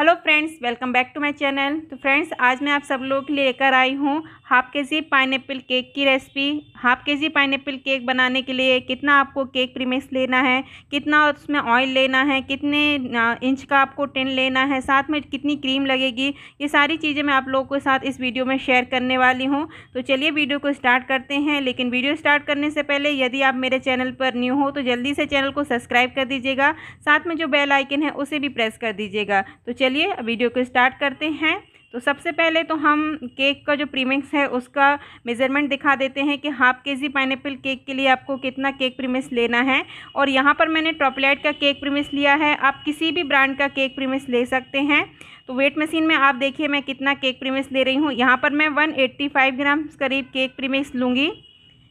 hello friends welcome back to my channel तो friends आज मैं आप सब लोग के लिए लेकर आई हूँ half K G pineapple cake की recipe half K G pine cake बनाने के लिए कितना आपको केक प्रीमिक्स लेना है कितना उसमें ऑयल लेना है कितने इंच का आपको टेन लेना है साथ में कितनी क्रीम लगेगी ये सारी चीज़ें मैं आप लोगों के साथ इस वीडियो में शेयर करने वाली हूँ तो चलिए वीडियो को स्टार्ट करते हैं लेकिन वीडियो स्टार्ट करने से पहले यदि आप मेरे चैनल पर न्यू हो तो जल्दी से चैनल को सब्सक्राइब कर दीजिएगा साथ में जो बेल आइकन है उसे भी प्रेस कर दीजिएगा तो चलिए वीडियो को स्टार्ट करते हैं तो सबसे पहले तो हम केक का जो प्रीमिक्स है उसका मेज़रमेंट दिखा देते हैं कि half K G pineapple cake के लिए आपको कितना केक प्रीमिक्स लेना है और यहाँ पर मैंने ट्रॉपलेट का केक प्रीमिक्स लिया है आप किसी भी ब्रांड का केक प्रीमिक्स ले सकते हैं तो वेट मशीन में आप देखिए मैं कितना केक प्रीमिक्स ले रही हूँ यहाँ पर मैं वन एट्टी फाइव ग्राम करीब केक प्रीमिक्स लूँगी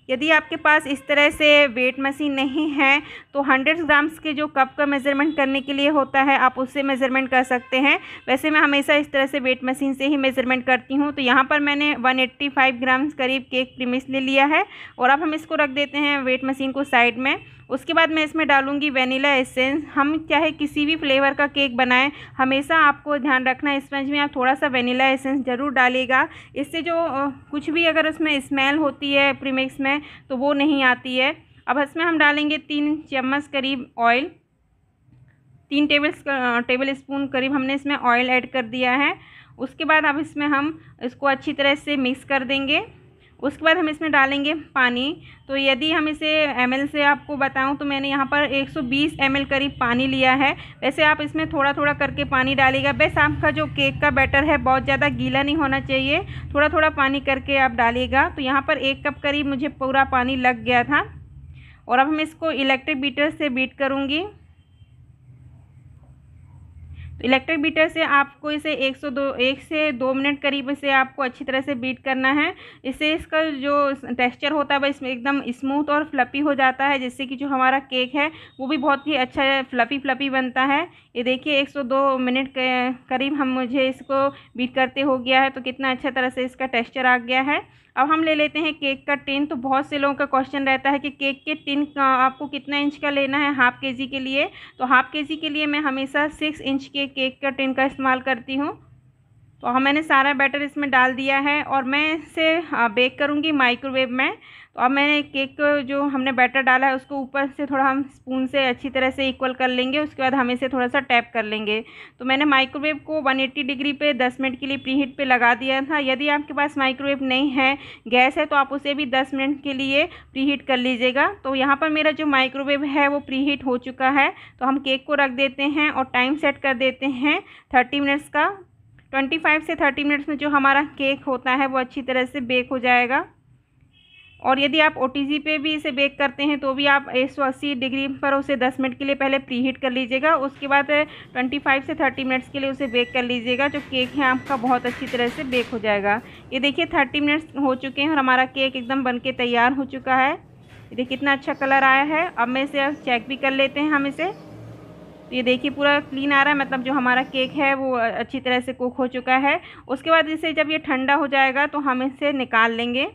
यदि आपके पास इस तरह से वेट मशीन नहीं है तो 100 ग्राम्स के जो कप का मेज़रमेंट करने के लिए होता है आप उससे मेज़रमेंट कर सकते हैं वैसे मैं हमेशा इस तरह से वेट मशीन से ही मेज़रमेंट करती हूँ तो यहाँ पर मैंने 185 ग्राम्स करीब केक प्रीमिस ले लिया है और अब हम इसको रख देते हैं वेट मशीन को साइड में उसके बाद मैं इसमें डालूँगी वेनिला एसेंस हम चाहे किसी भी फ्लेवर का केक बनाएं हमेशा आपको ध्यान रखना है स्पंज में आप थोड़ा सा वेनिला एसेंस ज़रूर डालेगा इससे जो कुछ भी अगर उसमें स्मेल होती है प्रीमिक्स में तो वो नहीं आती है अब इसमें हम डालेंगे तीन चम्मच करीब ऑयल तीन टेबल टेबल स्पून करीब हमने इसमें ऑयल ऐड कर दिया है उसके बाद अब इसमें हम इसको अच्छी तरह से मिक्स कर देंगे उसके बाद हम इसमें डालेंगे पानी तो यदि हम इसे एम से आपको बताऊं तो मैंने यहाँ पर 120 सौ करीब पानी लिया है वैसे आप इसमें थोड़ा थोड़ा करके पानी डालिएगा बस आपका जो केक का बैटर है बहुत ज़्यादा गीला नहीं होना चाहिए थोड़ा थोड़ा पानी करके आप डालिएगा तो यहाँ पर एक कप करीब मुझे पूरा पानी लग गया था और अब हम इसको इलेक्ट्रिक बीटर से बीट करूँगी इलेक्ट्रिक बीटर से आपको इसे एक सौ दो एक से दो मिनट करीब इसे आपको अच्छी तरह से बीट करना है इससे इसका जो टेक्सचर होता है वह इसमें एकदम स्मूथ और फ्लपी हो जाता है जिससे कि जो हमारा केक है वो भी बहुत ही अच्छा फ्लपी फ्लपी बनता है ये देखिए एक सौ दो मिनट करीब हम मुझे इसको बीट करते हो गया है तो कितना अच्छा तरह से इसका टेक्स्चर आ गया है अब हम ले लेते हैं केक का टिन तो बहुत से लोगों का क्वेश्चन रहता है कि केक के टिन आपको कितना इंच का लेना है हाफ़ के जी के लिए तो हाफ़ के जी के लिए मैं हमेशा सिक्स इंच के केक का टिन का इस्तेमाल करती हूँ तो हाँ, मैंने सारा बैटर इसमें डाल दिया है और मैं इसे बेक हाँ, करूँगी माइक्रोवेव में तो अब मैंने केक को जो हमने बैटर डाला है उसको ऊपर से थोड़ा हम स्पून से अच्छी तरह से इक्वल कर लेंगे उसके बाद हम इसे थोड़ा सा टैप कर लेंगे तो मैंने माइक्रोवेव को 180 डिग्री पे 10 मिनट के लिए प्री हीट पर लगा दिया था यदि आपके पास माइक्रोवेव नहीं है गैस है तो आप उसे भी दस मिनट के लिए प्री हीट कर लीजिएगा तो यहाँ पर मेरा जो माइक्रोवेव है वो प्री हीट हो चुका है तो हम केक को रख देते हैं और टाइम सेट कर देते हैं थर्टी मिनट्स का ट्वेंटी फाइव से थर्टी मिनट्स में जो हमारा केक होता है वो अच्छी तरह से बेक हो जाएगा और यदि आप ओ पे भी इसे बेक करते हैं तो भी आप एक सौ अस्सी डिग्री पर उसे 10 मिनट के लिए पहले प्री हीट कर लीजिएगा उसके बाद 25 से 30 मिनट्स के लिए उसे बेक कर लीजिएगा जो केक है आपका बहुत अच्छी तरह से बेक हो जाएगा ये देखिए 30 मिनट्स हो चुके हैं और हमारा केक एकदम बन के तैयार हो चुका है ये देखिए कितना अच्छा कलर आया है अब मैं इसे चेक भी कर लेते हैं हम इसे तो ये देखिए पूरा क्लीन आ रहा है मतलब जो हमारा केक है वो अच्छी तरह से कुक हो चुका है उसके बाद इसे जब ये ठंडा हो जाएगा तो हम इसे निकाल लेंगे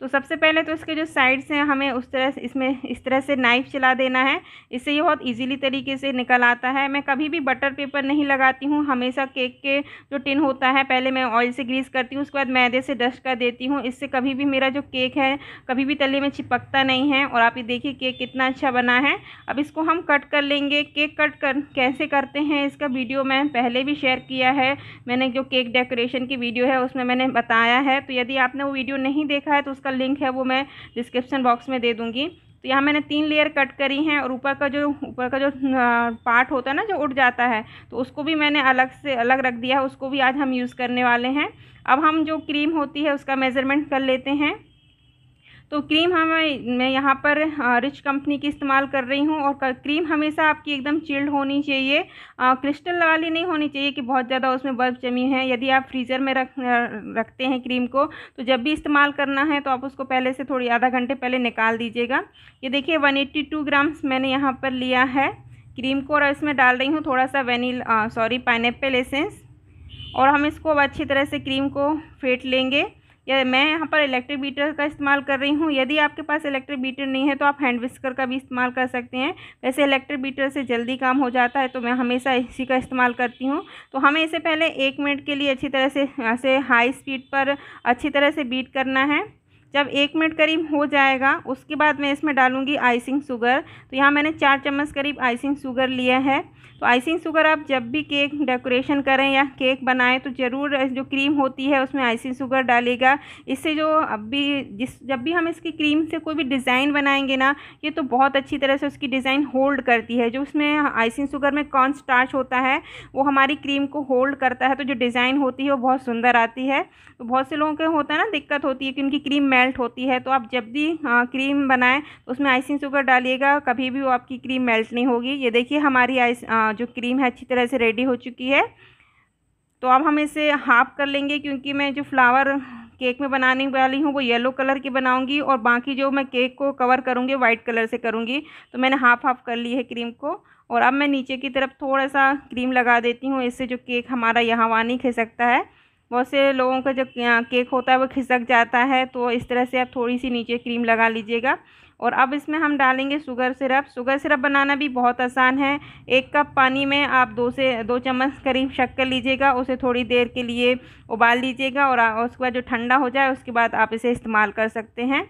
तो सबसे पहले तो इसके जो साइड्स हैं हमें उस तरह से इसमें इस तरह से नाइफ चला देना है इससे ये बहुत इजीली तरीके से निकल आता है मैं कभी भी बटर पेपर नहीं लगाती हूँ हमेशा केक के जो टिन होता है पहले मैं ऑयल से ग्रीस करती हूँ उसके बाद मैदे से डस्ट कर देती हूँ इससे कभी भी मेरा जो केक है कभी भी तले में चिपकता नहीं है और आप ये देखिए केक कितना अच्छा बना है अब इसको हम कट कर लेंगे केक कट कर कैसे करते हैं इसका वीडियो मैं पहले भी शेयर किया है मैंने जो केक डेकोरेशन की वीडियो है उसमें मैंने बताया है तो यदि आपने वो वीडियो नहीं देखा है तो उसका लिंक है वो मैं डिस्क्रिप्शन बॉक्स में दे दूँगी तो यहाँ मैंने तीन लेयर कट करी हैं और ऊपर का जो ऊपर का जो पार्ट होता है ना जो उठ जाता है तो उसको भी मैंने अलग से अलग रख दिया है उसको भी आज हम यूज़ करने वाले हैं अब हम जो क्रीम होती है उसका मेज़रमेंट कर लेते हैं तो क्रीम हमें मैं यहाँ पर रिच कंपनी की इस्तेमाल कर रही हूँ और क्रीम हमेशा आपकी एकदम चिल्ड होनी चाहिए क्रिस्टल वाली नहीं होनी चाहिए कि बहुत ज़्यादा उसमें बर्फ़ जमी है यदि आप फ्रीज़र में रख रखते हैं क्रीम को तो जब भी इस्तेमाल करना है तो आप उसको पहले से थोड़ी आधा घंटे पहले निकाल दीजिएगा ये देखिए वन एट्टी टू ग्राम्स मैंने यहाँ पर लिया है क्रीम को और इसमें डाल रही हूँ थोड़ा सा वेनिल सॉरी पाइनएप्पल एसेंस और हम इसको अच्छी तरह से क्रीम को फेंट लेंगे या मैं यहाँ पर इलेक्ट्रिक बीटर का इस्तेमाल कर रही हूँ यदि आपके पास इलेक्ट्रिक बीटर नहीं है तो आप हैंड विस्कर का भी इस्तेमाल कर सकते हैं वैसे इलेक्ट्रिक बीटर से जल्दी काम हो जाता है तो मैं हमेशा इसी का इस्तेमाल करती हूँ तो हमें इसे पहले एक मिनट के लिए अच्छी तरह से ऐसे हाई स्पीड पर अच्छी तरह से बीट करना है जब एक मिनट करीब हो जाएगा उसके बाद मैं इसमें डालूँगी आइसिंग शुगर तो यहाँ मैंने चार चम्मच करीब आइसिंग शुगर लिया है तो आइसिंग शुगर आप जब भी केक डेकोरेशन करें या केक बनाएं तो ज़रूर जो क्रीम होती है उसमें आइसिंग शुगर डालेगा इससे जो अब भी जिस जब भी हम इसकी क्रीम से कोई भी डिज़ाइन बनाएंगे ना ये तो बहुत अच्छी तरह से उसकी डिज़ाइन होल्ड करती है जो उसमें आइसिंग शुगर में कॉर्न स्टार्च होता है वो हमारी क्रीम को होल्ड करता है तो जो डिज़ाइन होती है वो बहुत सुंदर आती है तो बहुत से लोगों के होता है ना दिक्कत होती है कि उनकी क्रीम मेल्ट मेल्ट होती है तो आप जब भी आ, क्रीम बनाएं तो उसमें आइसिंग शुगर डालिएगा कभी भी वो आपकी क्रीम मेल्ट नहीं होगी ये देखिए हमारी आइस आ, जो क्रीम है अच्छी तरह से रेडी हो चुकी है तो अब हम इसे हाफ कर लेंगे क्योंकि मैं जो फ्लावर केक में बनाने वाली हूँ वो येलो कलर की बनाऊँगी और बाकी जो मैं केक को कवर करूँगी वाइट कलर से करूँगी तो मैंने हाफ हाफ कर ली है क्रीम को और अब मैं नीचे की तरफ थोड़ा सा क्रीम लगा देती हूँ इससे जो केक हमारा यहाँ वहाँ नहीं खिसकता है बहुत से लोगों का जो केक होता है वो खिसक जाता है तो इस तरह से आप थोड़ी सी नीचे क्रीम लगा लीजिएगा और अब इसमें हम डालेंगे शुगर सिरप शुगर सिरप बनाना भी बहुत आसान है एक कप पानी में आप दो से दो चम्मच करीब शक्कर लीजिएगा उसे थोड़ी देर के लिए उबाल लीजिएगा और उसके बाद जो ठंडा हो जाए उसके बाद आप इसे इस्तेमाल कर सकते हैं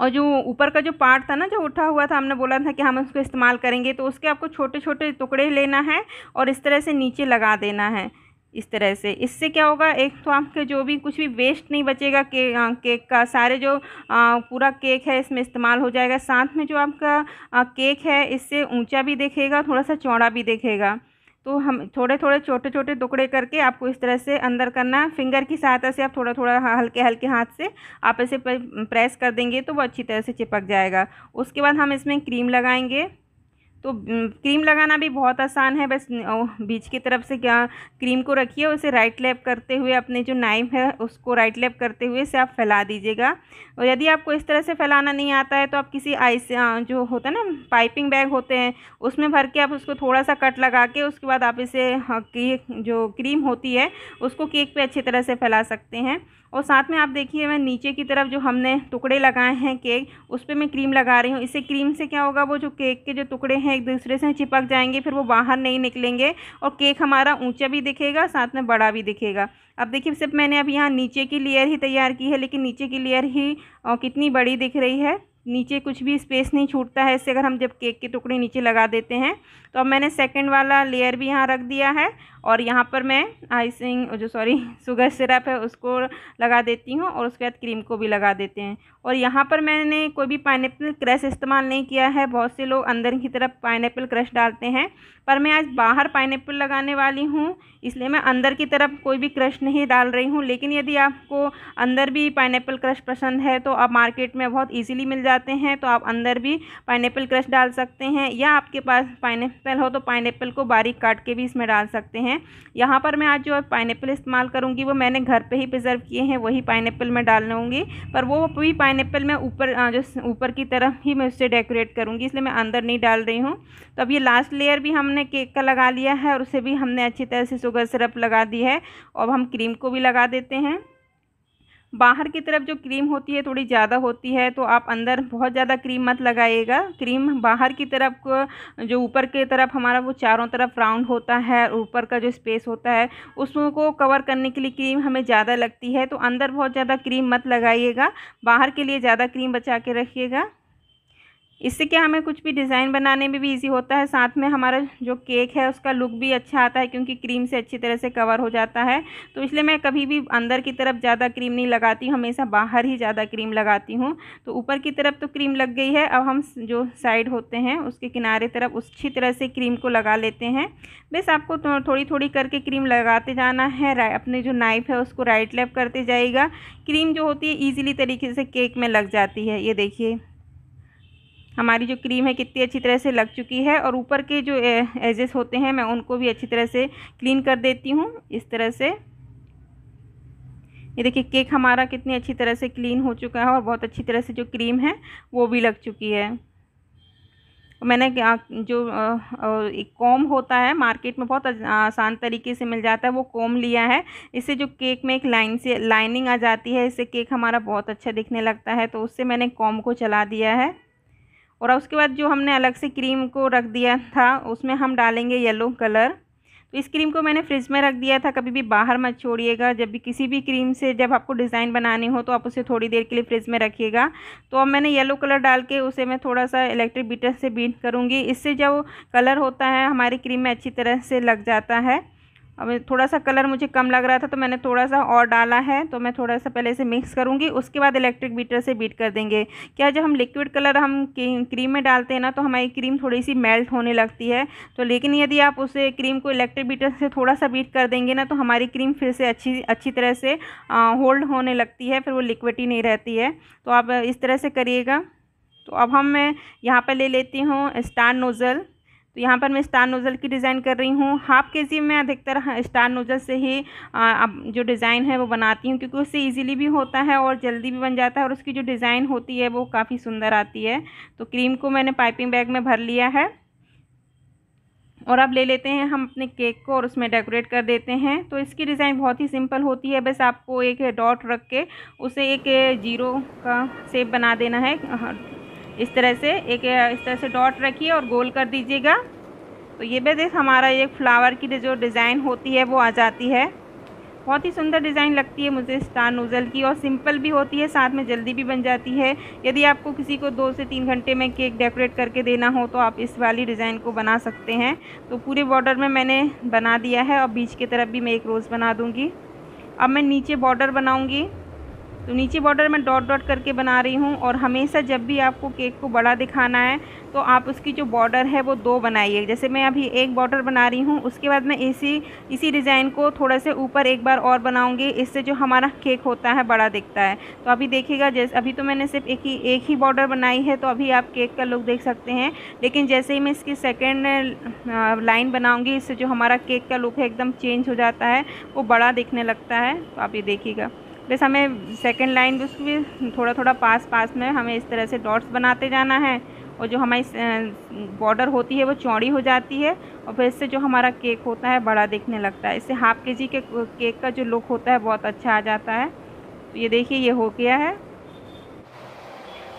और जो ऊपर का जो पार्ट था ना जो उठा हुआ था हमने बोला था कि हम उसको इस्तेमाल करेंगे तो उसके आपको छोटे छोटे टुकड़े लेना है और इस तरह से नीचे लगा देना है इस तरह से इससे क्या होगा एक तो आपके जो भी कुछ भी वेस्ट नहीं बचेगा के, आ, केक का सारे जो आ, पूरा केक है इसमें इस्तेमाल हो जाएगा साथ में जो आपका आ, केक है इससे ऊंचा भी देखेगा थोड़ा सा चौड़ा भी देखेगा तो हम थोड़े थोड़े छोटे छोटे टुकड़े करके आपको इस तरह से अंदर करना फिंगर की सहायता से आप थोड़ा थोड़ा हल्के हल्के हाथ से आप इसे प्रेस कर देंगे तो वो अच्छी तरह से चिपक जाएगा उसके बाद हम इसमें क्रीम लगाएँगे तो क्रीम लगाना भी बहुत आसान है बस बीच की तरफ से क्या क्रीम को रखिए उसे राइट लेप करते हुए अपने जो नाइफ है उसको राइट लेप करते हुए से आप फैला दीजिएगा और यदि आपको इस तरह से फैलाना नहीं आता है तो आप किसी आइस जो होता है ना पाइपिंग बैग होते हैं उसमें भर के आप उसको थोड़ा सा कट लगा के उसके बाद आप इसे हाँ, केक जो क्रीम होती है उसको केक पर अच्छी तरह से फैला सकते हैं और साथ में आप देखिए मैं नीचे की तरफ जो हमने टुकड़े लगाए हैं केक उस पर मैं क्रीम लगा रही हूँ इससे क्रीम से क्या होगा वो जो केक के जो टुकड़े हैं हैं एक दूसरे से चिपक जाएंगे फिर वो बाहर नहीं निकलेंगे और केक हमारा ऊंचा भी दिखेगा साथ में बड़ा भी दिखेगा अब देखिए सिर्फ मैंने अब यहाँ नीचे की लेयर ही तैयार की है लेकिन नीचे की लेयर ही कितनी बड़ी दिख रही है नीचे कुछ भी स्पेस नहीं छूटता है इससे अगर हम जब केक के टुकड़े नीचे लगा देते हैं तो अब मैंने सेकंड वाला लेयर भी यहाँ रख दिया है और यहाँ पर मैं आइसिंग जो सॉरी शुगर सिरप है उसको लगा देती हूँ और उसके बाद क्रीम को भी लगा देते हैं और यहाँ पर मैंने कोई भी पाइन क्रश इस्तेमाल नहीं किया है बहुत से लोग अंदर की तरफ पाइन क्रश डालते हैं पर मैं आज बाहर पाइन लगाने वाली हूँ इसलिए मैं अंदर की तरफ कोई भी क्रश नहीं डाल रही हूँ लेकिन यदि आपको अंदर भी पाइन क्रश पसंद है तो आप मार्केट में बहुत ईजिली मिल जाए जाते हैं तो आप अंदर भी पाइनएप्पल क्रश डाल सकते हैं या आपके पास पाइनएप्पल हो तो पाइनएप्पल को बारीक काट के भी इसमें डाल सकते हैं यहाँ पर मैं आज जो पाइनएप्पल इस्तेमाल करूँगी वो मैंने घर पर ही प्रिजर्व किए हैं वही पाइनएप्पल में डालने लूँगी पर वो भी पाइनएप्पल मैं ऊपर जो ऊपर की तरफ ही मैं उससे डेकोरेट करूँगी इसलिए मैं अंदर नहीं डाल रही हूँ तो अब ये लास्ट लेयर भी हमने केक का लगा लिया है और उसे भी हमने अच्छी तरह से शुगर सिरप लगा दी है और हम क्रीम को भी लगा देते हैं बाहर की तरफ जो क्रीम होती है थोड़ी ज़्यादा होती है तो आप अंदर बहुत ज़्यादा क्रीम मत लगाइएगा क्रीम बाहर की तरफ जो ऊपर की तरफ हमारा वो चारों तरफ राउंड होता है ऊपर का जो स्पेस होता है उसको कवर करने के लिए क्रीम हमें ज़्यादा लगती है तो अंदर बहुत ज़्यादा क्रीम मत लगाइएगा बाहर के लिए ज़्यादा क्रीम बचा के रखिएगा इससे क्या हमें कुछ भी डिज़ाइन बनाने में भी इजी होता है साथ में हमारा जो केक है उसका लुक भी अच्छा आता है क्योंकि क्रीम से अच्छी तरह से कवर हो जाता है तो इसलिए मैं कभी भी अंदर की तरफ ज़्यादा क्रीम नहीं लगाती हूँ हमेशा बाहर ही ज़्यादा क्रीम लगाती हूँ तो ऊपर की तरफ तो क्रीम लग गई है अब हम जो साइड होते हैं उसके किनारे तरफ अच्छी तरह से क्रीम को लगा लेते हैं बस आपको तो थोड़ी थोड़ी करके क्रीम लगाते जाना है अपने जो नाइफ़ है उसको राइट लेफ्ट करते जाएगा क्रीम जो होती है ईजिली तरीके से केक में लग जाती है ये देखिए हमारी जो क्रीम है कितनी अच्छी तरह से लग चुकी है और ऊपर के जो एजेस होते हैं मैं उनको भी अच्छी तरह से क्लीन कर देती हूँ इस तरह से ये देखिए केक हमारा कितनी अच्छी तरह से क्लीन हो चुका है और बहुत अच्छी तरह से जो क्रीम है वो भी लग चुकी है मैंने जो एक कॉम होता है मार्केट में बहुत आसान तरीके से मिल जाता है वो कॉम लिया है इससे जो केक में एक लाइन से लाइनिंग आ जाती है इससे केक हमारा बहुत अच्छा दिखने लगता है तो उससे मैंने कॉम को चला दिया है और उसके बाद जो हमने अलग से क्रीम को रख दिया था उसमें हम डालेंगे येलो कलर तो इस क्रीम को मैंने फ्रिज में रख दिया था कभी भी बाहर मत छोड़िएगा जब भी किसी भी क्रीम से जब आपको डिज़ाइन बनानी हो तो आप उसे थोड़ी देर के लिए फ्रिज में रखिएगा तो अब मैंने येलो कलर डाल के उसे मैं थोड़ा सा इलेक्ट्रिक बीटर से बीट करूँगी इससे जो कलर होता है हमारी क्रीम में अच्छी तरह से लग जाता है अब थोड़ा सा कलर मुझे कम लग रहा था तो मैंने थोड़ा सा और डाला है तो मैं थोड़ा सा पहले इसे मिक्स करूँगी उसके बाद इलेक्ट्रिक बीटर से बीट कर देंगे क्या जब हम लिक्विड कलर हम क्रीम में डालते हैं ना तो हमारी क्रीम थोड़ी सी मेल्ट होने लगती है तो लेकिन यदि आप उसे क्रीम को इलेक्ट्रिक बीटर से थोड़ा सा बीट कर देंगे ना तो हमारी क्रीम फिर से अच्छी अच्छी तरह से होल्ड होने लगती है फिर वो लिक्विड ही नहीं रहती है तो आप इस तरह से करिएगा तो अब हम मैं यहाँ पर ले लेती हूँ स्टार नोज़ल तो यहाँ पर मैं स्टार नोज़ल की डिज़ाइन कर रही हूँ हाफ के जी में अधिकतर स्टार नोज़ल से ही अब जो डिज़ाइन है वो बनाती हूँ क्योंकि उससे इजीली भी होता है और जल्दी भी बन जाता है और उसकी जो डिज़ाइन होती है वो काफ़ी सुंदर आती है तो क्रीम को मैंने पाइपिंग बैग में भर लिया है और अब ले लेते हैं हम अपने केक को और उसमें डेकोरेट कर देते हैं तो इसकी डिज़ाइन बहुत ही सिंपल होती है बस आपको एक डॉट रख के उसे एक जीरो का सेप बना देना है इस तरह से एक इस तरह से डॉट रखिए और गोल कर दीजिएगा तो ये देख हमारा एक फ्लावर की जो डिज़ाइन होती है वो आ जाती है बहुत ही सुंदर डिज़ाइन लगती है मुझे स्टार नोज़ल की और सिंपल भी होती है साथ में जल्दी भी बन जाती है यदि आपको किसी को दो से तीन घंटे में केक डेकोरेट करके देना हो तो आप इस वाली डिज़ाइन को बना सकते हैं तो पूरे बॉर्डर में मैंने बना दिया है और बीच की तरफ भी मैं एक रोज़ बना दूँगी अब मैं नीचे बॉर्डर बनाऊँगी तो नीचे बॉर्डर में डॉट डॉट करके बना रही हूँ और हमेशा जब भी आपको केक को बड़ा दिखाना है तो आप उसकी जो बॉर्डर है वो दो बनाइए जैसे मैं अभी एक बॉर्डर बना रही हूँ उसके बाद मैं इसी इसी डिज़ाइन को थोड़ा से ऊपर एक बार और बनाऊँगी इससे जो हमारा केक होता है बड़ा दिखता है तो अभी देखिएगा जैसे अभी तो मैंने सिर्फ एक ही एक ही बॉर्डर बनाई है तो अभी आप केक का लुक देख सकते हैं लेकिन जैसे ही मैं इसकी सेकेंड लाइन बनाऊँगी इससे जो हमारा केक का लुक है एकदम चेंज हो जाता है वो बड़ा दिखने लगता है तो आप ये देखिएगा प्लस हमें सेकेंड लाइन भी उसमें थोड़ा थोड़ा पास पास में हमें इस तरह से डॉट्स बनाते जाना है और जो हमारी बॉर्डर होती है वो चौड़ी हो जाती है और फिर इससे जो हमारा केक होता है बड़ा दिखने लगता है इससे हाफ़ के जी के केक का जो लुक होता है बहुत अच्छा आ जाता है तो ये देखिए ये हो गया है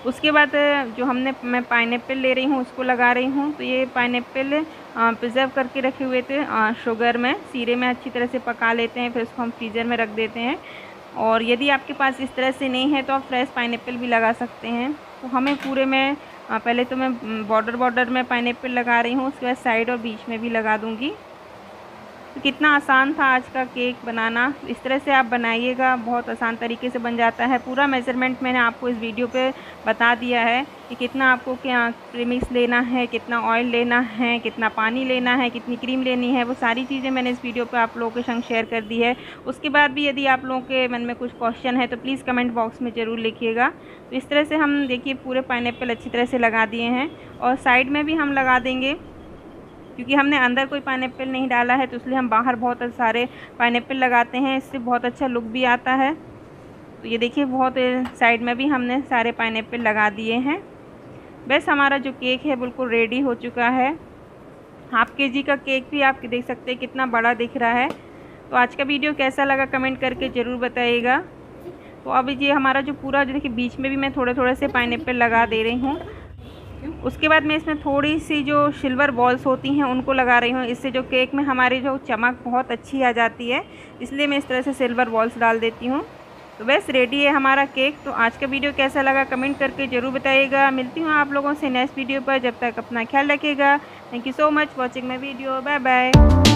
उसके बाद जो हमने मैं पाइन ले रही हूँ उसको लगा रही हूँ तो ये पाइन प्रिजर्व करके रखे हुए थे शुगर में सीरे में अच्छी तरह से पका लेते हैं फिर उसको हम फ्रीज़र में रख देते हैं और यदि आपके पास इस तरह से नहीं है तो आप फ्रेश पाइन भी लगा सकते हैं तो हमें पूरे में पहले तो मैं बॉर्डर बॉर्डर में पाइन लगा रही हूँ उसके बाद साइड और बीच में भी लगा दूँगी तो कितना आसान था आज का केक बनाना इस तरह से आप बनाइएगा बहुत आसान तरीके से बन जाता है पूरा मेज़रमेंट मैंने आपको इस वीडियो पे बता दिया है कि कितना आपको क्या प्रीमिक्स लेना है कितना ऑयल लेना है कितना पानी लेना है कितनी क्रीम लेनी है वो सारी चीज़ें मैंने इस वीडियो पे आप लोगों के संग शेयर कर दी है उसके बाद भी यदि आप लोगों के मन में कुछ क्वेश्चन है तो प्लीज़ कमेंट बॉक्स में ज़रूर लिखिएगा तो इस तरह से हम देखिए पूरे पाइन अच्छी तरह से लगा दिए हैं और साइड में भी हम लगा देंगे क्योंकि हमने अंदर कोई पाइनएप्पल नहीं डाला है तो इसलिए हम बाहर बहुत सारे पाइनएप्पल लगाते हैं इससे बहुत अच्छा लुक भी आता है तो ये देखिए बहुत साइड में भी हमने सारे पाइनएप्पल लगा दिए हैं बस हमारा जो केक है बिल्कुल रेडी हो चुका है हाफ के जी का केक भी आप देख सकते हैं कितना बड़ा दिख रहा है तो आज का वीडियो कैसा लगा कमेंट करके ज़रूर बताइएगा तो अब ये हमारा जो पूरा जो देखिए बीच में भी मैं थोड़े थोड़े से पाइनएप्पल लगा दे रही हूँ सकती हूँ उसके बाद मैं इसमें थोड़ी सी जो सिल्वर बॉल्स होती हैं उनको लगा रही हूँ इससे जो केक में हमारी जो चमक बहुत अच्छी आ जाती है इसलिए मैं इस तरह से सिल्वर बॉल्स डाल देती हूँ तो बस रेडी है हमारा केक तो आज का वीडियो कैसा लगा कमेंट करके ज़रूर बताइएगा मिलती हूँ आप लोगों से नेक्स्ट वीडियो पर जब तक अपना ख्याल रखिएगा thank you so much watching my video bye bye